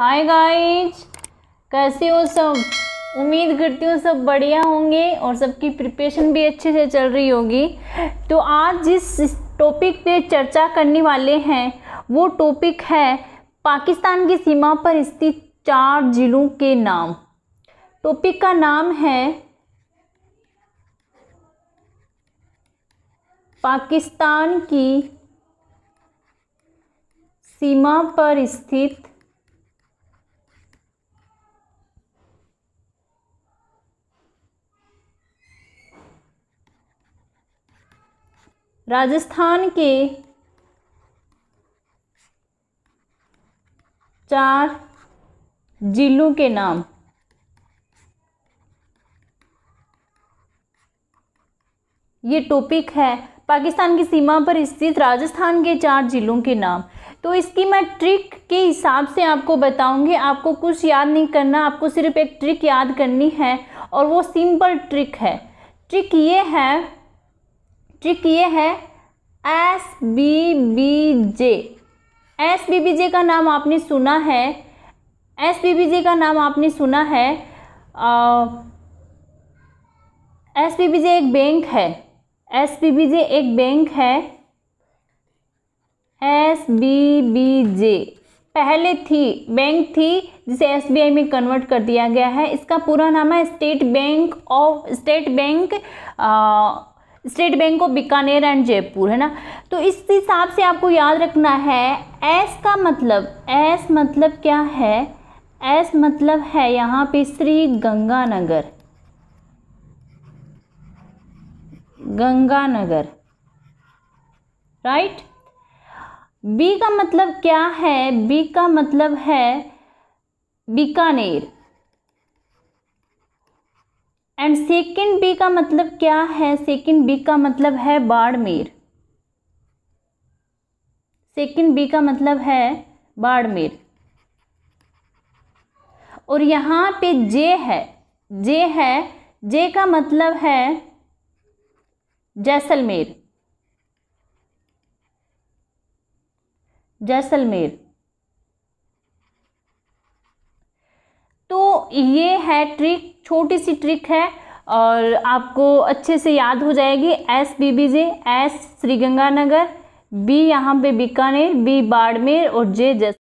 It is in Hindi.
हाय गाइज कैसे हो सब उम्मीद करती हूँ सब बढ़िया होंगे और सबकी प्रिपरेशन भी अच्छे से चल रही होगी तो आज जिस टॉपिक पे चर्चा करने वाले हैं वो टॉपिक है पाकिस्तान की सीमा पर स्थित चार जिलों के नाम टॉपिक का नाम है पाकिस्तान की सीमा पर स्थित राजस्थान के चार जिलों के नाम ये टॉपिक है पाकिस्तान की सीमा पर स्थित राजस्थान के चार जिलों के नाम तो इसकी मैं ट्रिक के हिसाब से आपको बताऊंगी आपको कुछ याद नहीं करना आपको सिर्फ एक ट्रिक याद करनी है और वो सिंपल ट्रिक है ट्रिक ये है ट्रिक ये है S B B J S B B J का नाम आपने सुना है एस बी बी जे का नाम आपने सुना है एस बी बी जे एक बैंक है एस बी बी जे एक बैंक है एस बी बी जे पहले थी बैंक थी जिसे एस बी आई में कन्वर्ट कर दिया गया है इसका पूरा नाम है State Bank of State Bank State Bank of Bikaner and Jaipur है ना तो इस हिसाब से आपको याद रखना है एस का मतलब एस मतलब क्या है एस मतलब है यहाँ पे श्री गंगानगर गंगानगर राइट बी का मतलब क्या है बी का मतलब है बीकानेर एंड सेकंड बी का मतलब क्या है सेकंड बी का मतलब है बाड़मेर सेकंड बी का मतलब है बाड़मेर और यहाँ पे जे है जे है जे का मतलब है जैसलमेर जैसलमेर तो ये है ट्रिक छोटी सी ट्रिक है और आपको अच्छे से याद हो जाएगी S B B J S Shriganganagar B यहाँ पे बीकानेर बी बाड़मेर और जे जस